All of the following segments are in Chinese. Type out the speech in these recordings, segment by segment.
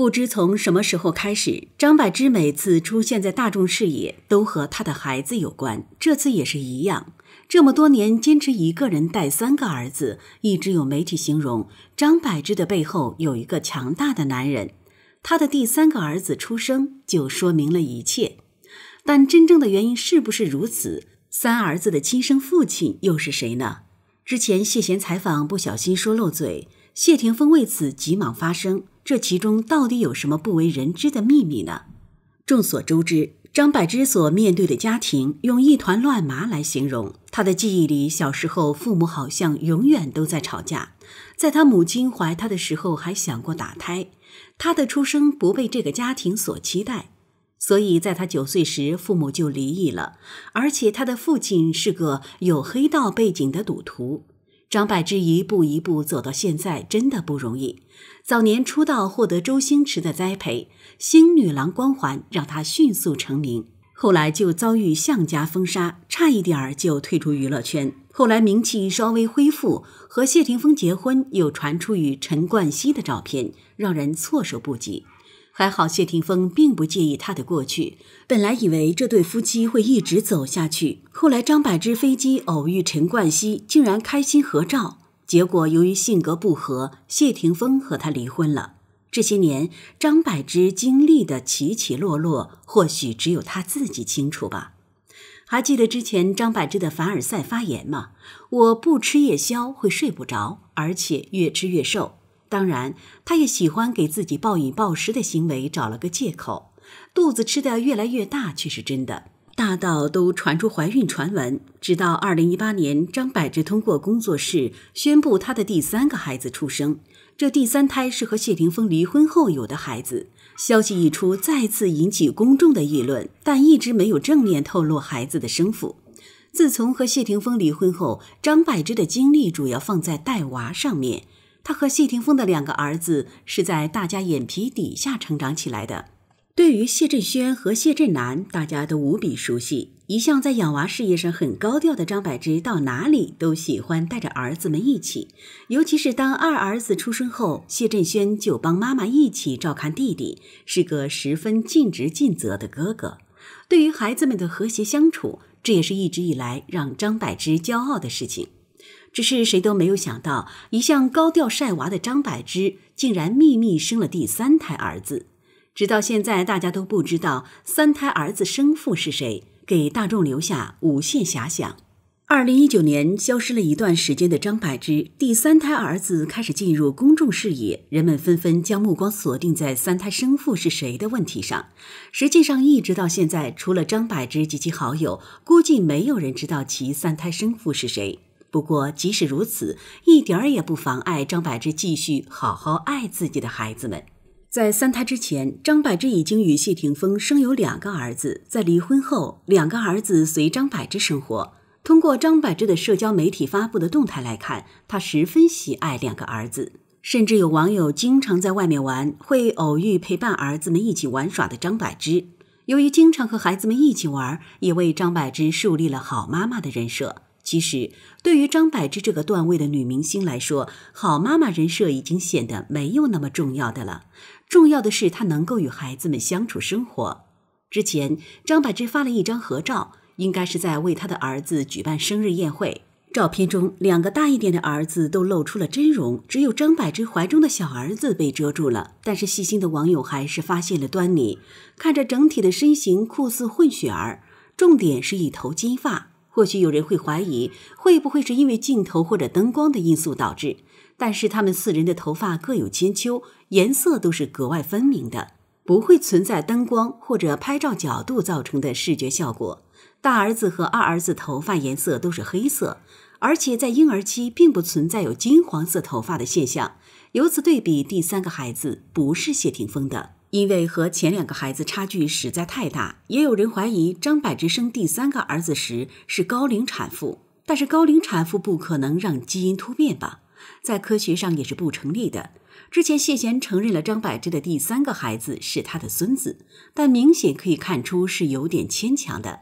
不知从什么时候开始，张柏芝每次出现在大众视野都和她的孩子有关。这次也是一样，这么多年坚持一个人带三个儿子，一直有媒体形容张柏芝的背后有一个强大的男人。他的第三个儿子出生就说明了一切，但真正的原因是不是如此？三儿子的亲生父亲又是谁呢？之前谢贤采访不小心说漏嘴，谢霆锋为此急忙发声。这其中到底有什么不为人知的秘密呢？众所周知，张柏芝所面对的家庭用一团乱麻来形容。她的记忆里，小时候父母好像永远都在吵架。在她母亲怀她的时候，还想过打胎。她的出生不被这个家庭所期待，所以，在她九岁时，父母就离异了。而且，她的父亲是个有黑道背景的赌徒。张柏芝一步一步走到现在，真的不容易。早年出道，获得周星驰的栽培，星女郎光环让她迅速成名。后来就遭遇向家封杀，差一点儿就退出娱乐圈。后来名气稍微恢复，和谢霆锋结婚，又传出与陈冠希的照片，让人措手不及。还好谢霆锋并不介意他的过去。本来以为这对夫妻会一直走下去，后来张柏芝飞机偶遇陈冠希，竟然开心合照。结果由于性格不合，谢霆锋和他离婚了。这些年张柏芝经历的起起落落，或许只有他自己清楚吧。还记得之前张柏芝的凡尔赛发言吗？我不吃夜宵会睡不着，而且越吃越瘦。当然，他也喜欢给自己暴饮暴食的行为找了个借口，肚子吃的越来越大却是真的，大到都传出怀孕传闻。直到二零一八年，张柏芝通过工作室宣布她的第三个孩子出生，这第三胎是和谢霆锋离婚后有的孩子。消息一出，再次引起公众的议论，但一直没有正面透露孩子的生父。自从和谢霆锋离婚后，张柏芝的精力主要放在带娃上面。他和谢霆锋的两个儿子是在大家眼皮底下成长起来的。对于谢振轩和谢振南，大家都无比熟悉。一向在养娃事业上很高调的张柏芝，到哪里都喜欢带着儿子们一起。尤其是当二儿子出生后，谢振轩就帮妈妈一起照看弟弟，是个十分尽职尽责的哥哥。对于孩子们的和谐相处，这也是一直以来让张柏芝骄傲的事情。只是谁都没有想到，一向高调晒娃的张柏芝竟然秘密生了第三胎儿子。直到现在，大家都不知道三胎儿子生父是谁，给大众留下无限遐想。二零一九年消失了一段时间的张柏芝，第三胎儿子开始进入公众视野，人们纷纷将目光锁定在三胎生父是谁的问题上。实际上，一直到现在，除了张柏芝及其好友，估计没有人知道其三胎生父是谁。不过，即使如此，一点儿也不妨碍张柏芝继续好好爱自己的孩子们。在三胎之前，张柏芝已经与谢霆锋生有两个儿子。在离婚后，两个儿子随张柏芝生活。通过张柏芝的社交媒体发布的动态来看，她十分喜爱两个儿子，甚至有网友经常在外面玩，会偶遇陪伴儿子们一起玩耍的张柏芝。由于经常和孩子们一起玩，也为张柏芝树立了好妈妈的人设。其实，对于张柏芝这个段位的女明星来说，好妈妈人设已经显得没有那么重要的了。重要的是她能够与孩子们相处生活。之前，张柏芝发了一张合照，应该是在为她的儿子举办生日宴会。照片中，两个大一点的儿子都露出了真容，只有张柏芝怀中的小儿子被遮住了。但是细心的网友还是发现了端倪，看着整体的身形酷似混血儿，重点是一头金发。或许有人会怀疑，会不会是因为镜头或者灯光的因素导致？但是他们四人的头发各有千秋，颜色都是格外分明的，不会存在灯光或者拍照角度造成的视觉效果。大儿子和二儿子头发颜色都是黑色，而且在婴儿期并不存在有金黄色头发的现象。由此对比，第三个孩子不是谢霆锋的。因为和前两个孩子差距实在太大，也有人怀疑张柏芝生第三个儿子时是高龄产妇。但是高龄产妇不可能让基因突变吧？在科学上也是不成立的。之前谢贤承认了张柏芝的第三个孩子是他的孙子，但明显可以看出是有点牵强的。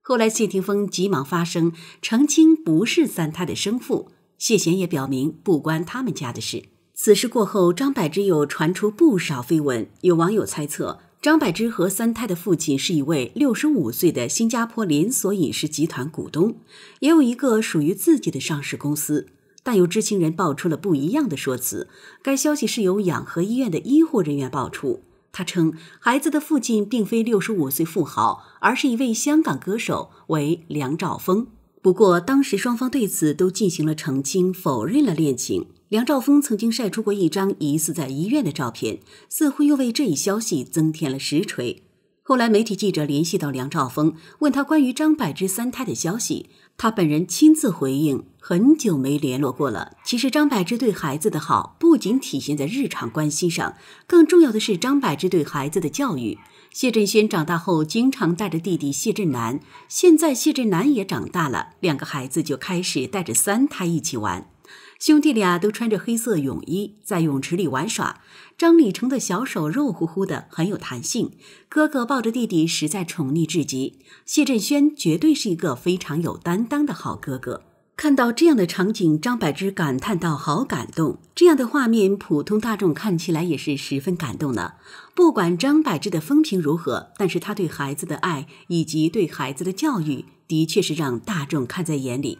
后来谢霆锋急忙发声澄清不是三胎的生父，谢贤也表明不关他们家的事。此事过后，张柏芝又传出不少绯闻。有网友猜测，张柏芝和三胎的父亲是一位六十五岁的新加坡连锁饮食集团股东，也有一个属于自己的上市公司。但有知情人爆出了不一样的说辞。该消息是由养和医院的医护人员爆出，他称孩子的父亲并非六十五岁富豪，而是一位香港歌手，为梁兆峰。不过，当时双方对此都进行了澄清，否认了恋情。梁兆峰曾经晒出过一张疑似在医院的照片，似乎又为这一消息增添了实锤。后来，媒体记者联系到梁兆峰，问他关于张柏芝三胎的消息，他本人亲自回应：“很久没联络过了。”其实，张柏芝对孩子的好不仅体现在日常关心上，更重要的是张柏芝对孩子的教育。谢震轩长大后经常带着弟弟谢振南，现在谢振南也长大了，两个孩子就开始带着三胎一起玩。兄弟俩都穿着黑色泳衣在泳池里玩耍，张李成的小手肉乎乎的，很有弹性。哥哥抱着弟弟，实在宠溺至极。谢振轩绝对是一个非常有担当的好哥哥。看到这样的场景，张柏芝感叹到：“好感动！”这样的画面，普通大众看起来也是十分感动呢。不管张柏芝的风评如何，但是他对孩子的爱以及对孩子的教育，的确是让大众看在眼里。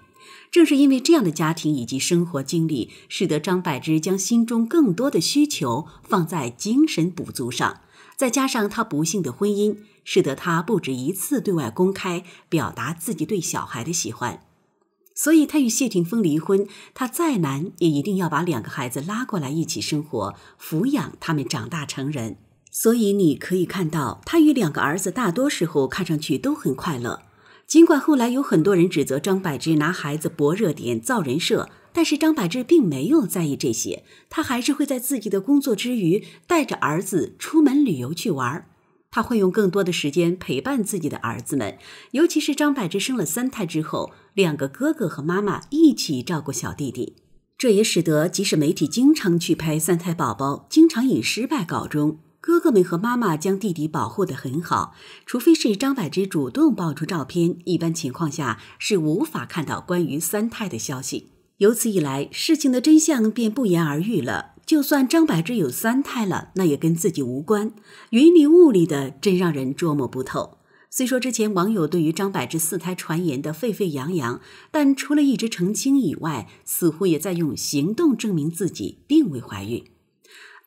正是因为这样的家庭以及生活经历，使得张柏芝将心中更多的需求放在精神补足上。再加上她不幸的婚姻，使得她不止一次对外公开表达自己对小孩的喜欢。所以，她与谢霆锋离婚，她再难也一定要把两个孩子拉过来一起生活，抚养他们长大成人。所以，你可以看到，他与两个儿子大多时候看上去都很快乐。尽管后来有很多人指责张柏芝拿孩子博热点、造人设，但是张柏芝并没有在意这些，她还是会在自己的工作之余带着儿子出门旅游去玩儿。他会用更多的时间陪伴自己的儿子们，尤其是张柏芝生了三胎之后，两个哥哥和妈妈一起照顾小弟弟，这也使得即使媒体经常去拍三胎宝宝，经常以失败告终。哥哥们和妈妈将弟弟保护得很好，除非是张柏芝主动爆出照片，一般情况下是无法看到关于三胎的消息。由此以来，事情的真相便不言而喻了。就算张柏芝有三胎了，那也跟自己无关。云里雾里的，真让人捉摸不透。虽说之前网友对于张柏芝四胎传言的沸沸扬扬，但除了一直澄清以外，似乎也在用行动证明自己并未怀孕。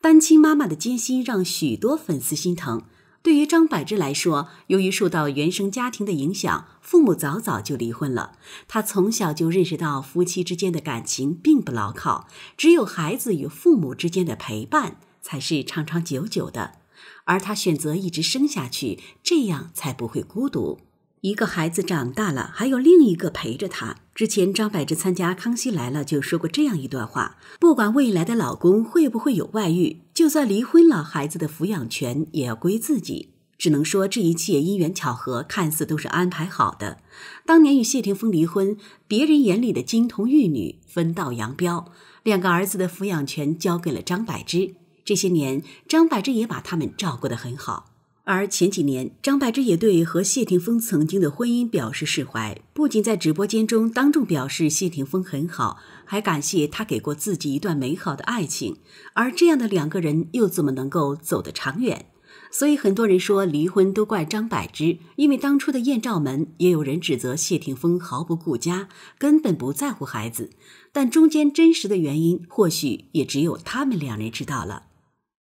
单亲妈妈的艰辛让许多粉丝心疼。对于张柏芝来说，由于受到原生家庭的影响，父母早早就离婚了。她从小就认识到夫妻之间的感情并不牢靠，只有孩子与父母之间的陪伴才是长长久久的。而她选择一直生下去，这样才不会孤独。一个孩子长大了，还有另一个陪着他。之前张柏芝参加《康熙来了》就说过这样一段话：，不管未来的老公会不会有外遇，就算离婚了，孩子的抚养权也要归自己。只能说这一切因缘巧合，看似都是安排好的。当年与谢霆锋离婚，别人眼里的金童玉女分道扬镳，两个儿子的抚养权交给了张柏芝。这些年，张柏芝也把他们照顾的很好。而前几年，张柏芝也对和谢霆锋曾经的婚姻表示释怀，不仅在直播间中当众表示谢霆锋很好，还感谢他给过自己一段美好的爱情。而这样的两个人又怎么能够走得长远？所以很多人说离婚都怪张柏芝，因为当初的艳照门，也有人指责谢霆锋毫不顾家，根本不在乎孩子。但中间真实的原因，或许也只有他们两人知道了。